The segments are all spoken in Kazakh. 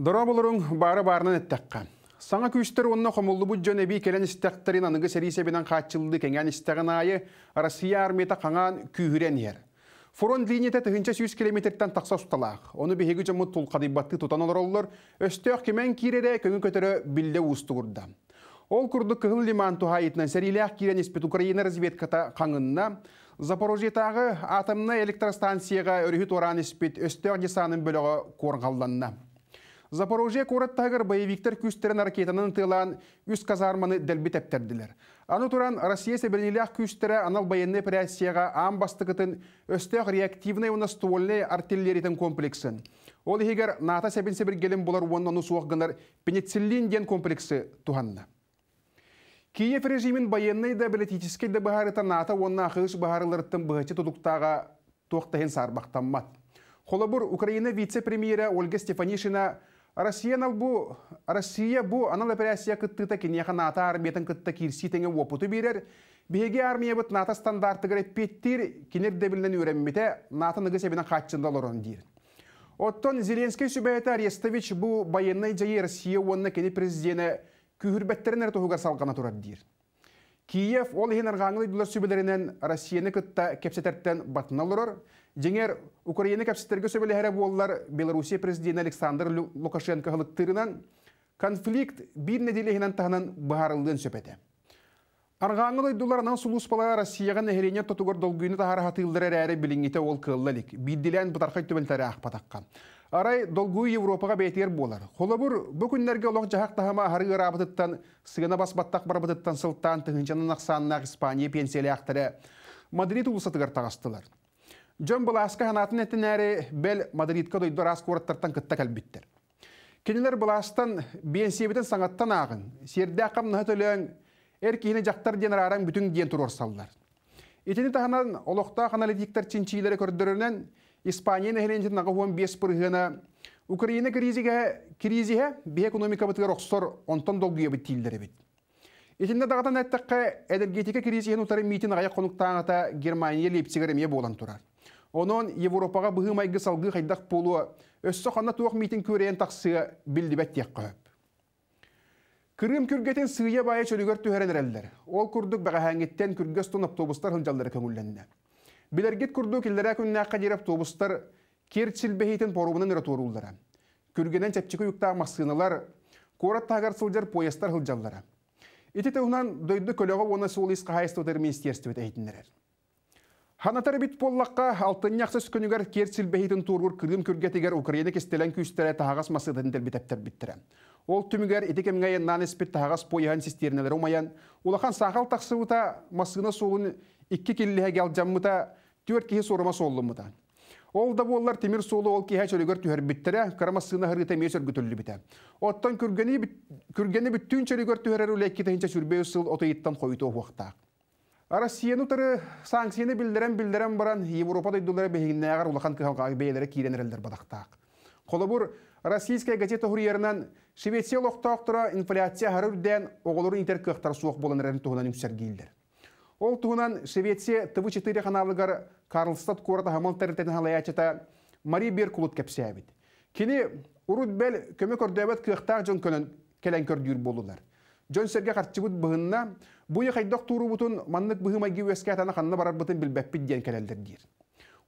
Дора бұлырың бары барынан әттәққа. Саңа күштер онына қомылды бұд жөне бей келен істәқтарин анығы сәресебінен қатчылды кенген істәғін айы Россия армейті қаңан күйірен ер. Фронт линияте тыһынча 100 километртен тақса ұсталақ. Оны жамы тұл тұлқадибатты тұтан олар олар, кемен кирере көңін көтірі білді ұсты құрды. Ол күрді кығыл лиман тұхайытынан сәрелек кирен еспет Украина разведката қаңынна, Запорожетағы атомны электростанцияға өріхіт оран іспет өстөқ десанын бөлігі қорғалданна. Запорожье кораттағыр боевиктер күстерін ракетанын тылан үс казарманы дәлбі тәптерділер. Аны туран Россия сәбірнеліғ күстері анал военный операцияға аң бастықытын өстеғ реактивный оны стволлы артиллеритін комплексін. Ол егер НАТО сәбін сәбір болар оның оны пенициллин ден комплексі Киев режимін военный да билетический да бағарыта НАТО оның ақығыш бағарылырыттың бұғычы тұтықтаға тоқтайын сарбақтанмат. Холобур Украина вице-премьера Ольга Стефанишина Россияна бу Россия бу анал операция таки кинеха НАТО армиятын кытта кирситеңе опыту берер. Беге армия бут НАТО стандарты керек петтер кинер дебилден үйренмете НАТО ныгы себенен лорон Оттон Зеленский сүбәйті Арестович бу военный жайы Россия онны кені президенті күхірбеттерін әртуғыға салғана тұрады дир Киев ол ехен арғаңылы дулар сөбелерінен Россияны күтті кепсетерттен батына олырыр. Деңер Украина кепсеттерге сөбелері болылар Беларусия президент Александр Лукашенко ғылықтырынан конфликт бір неделе ехенен тағынан бағарылдың сөпеті. Арғаңылы анан сулус бала Россияға нәхелене тұтығыр долгүйіні тағар хатылдыр әрәрі біліңіте ол кылылылік. Бидділән бұтарқай түбілтәрі ақпатаққан. Арай долгуй Европаға бәйтер болар. Холабур бүкіндерге олық жағақ тағама ары ырабытыттан, сығына басбаттақ барбытыттан сылттан тұғынчанын ақсанына Испания пенсиялі ақтары Мадрид ұлысатығыр тағастылар. Джон Бласка ханатын әттін әрі бәл Мадридқа дойдор аз қуырттартан кітті кәлбіттер. Кенелер Бластан бенсебетін саңаттан ағын, серді ақам нұхат Эр жақтар ден раран бүтін ден тұрор салынар. Етені тағынан олықта аналитиктар чинчилері көрдірінен Испания нәхелендетін ағы хуан бес бұрғына Украина кризіге кризіге экономика бұтығар оқсор онтан долгия біт тейлдері біт. тағытан әттіққа энергетика кризіген ұтары митін ғая қонықтаң Германия лепсігір әме болан тұрар. Онон Европаға бұғымайғы салғы қайдақ болуы өссі қанна туақ митін көрейін тақсы білді бәттек қөп. Кырым күргетен сыйя бая чөлігөр түһәрелерелдер. Ол күрдік күргөс күргестон автобустар хынжалдары көңілленді. Билергет күрдік иллерә күннә қадир автобустар керчилбехитен порумынан ратурулдара. Күргенен чәпчікі юкта масыналар, корат тағар сылдар поястар хылжаллара. Ити тәунан дөйді көліға оны суылыс қағайсты өтер министерсті Ханатар бит поллаққа алтын яқсыз күнігер керсіл бәхетін турғыр күрдім күргетігер Украина кестелен күйістері тағағас масыдатын дәлбетәптер біттірі. Ол түмігер етекемгайын нанеспет тағас пойыған сестерінелер омаян, олақан сағал тақсығыта масына солын икки келліғәге алджаммыта төрт кеге сорыма солымыта. Ол да болар темір солы ол кеһә чөлөгөр түһәр биттәрә, карамасына хырыта мөсөр гүтүлле битә. Оттан күргәне бит күргәне бит түн чөлөгөр түһәрәр үләк китәнчә сүрбәй сыл отыйттан Россияны тары санкцияны билдерен билдерен баран Европа дойдулары бейгіннәғар улахан кыхалғағы бейлері кейленерелдер бадақтақ. бұр, Российская газета хурьерынан Швеция тұра инфляция үрден оғылыр интер кыхтар суық тұғынан үмсер кейлдер. Ол тұғынан Швеция ТВ-4 ханалығар Карлстад курата хамал тәрілтетін халаячыта Мари Беркулут кәпсәбет. Кені Урудбел көмек көрдәбет кыхтақ жон көлін кәлән көрдүйір болулар. Жон серге қарчыбыт бұғынна, бұйы қайдақ туру бұтын маннык бұғымайги өске атаны қанына барар бұтын білбәппіт ден кәлелдір дейір.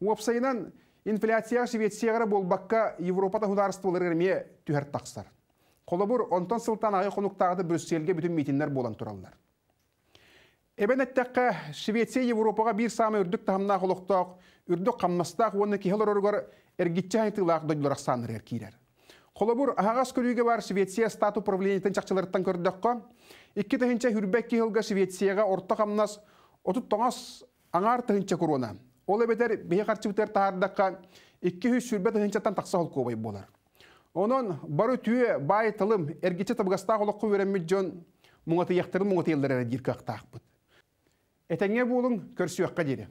Уапсайынан инфляция Швецияғара болбаққа Европада хударыстылыр ғырме түйір тақсар. Қолабыр онтан сылтан ағы қонықтағыды Брюсселге бүтін митиндер болан тұралылар. Эбен әттәққа Швеция Европаға бір самы үрдік тағымна қолықтақ, үрдік қаммастақ, оны кейхілер өргір әргітчі айтылақ дойдыларақ саныр әркейдер. Холобур ағас күліге бар Швеция стат управлениетен чақчылырттан көрдіққо. Икки тәхінче хүрбәк кейілгі Швецияға орта қамнас отут тоңас аңар тәхінче көрона. Ол әбетер бейе қарчыбытер тағардаққа икки хүш хүрбә тан тақса ол көбай болар. Онон бару түйе бай тылым әргетче табғаста қолыққы өрәммет жон мұңаты яқтырын мұңаты елдері диркақтақ бұд. Әтәңе болың көрсі өққа дейді.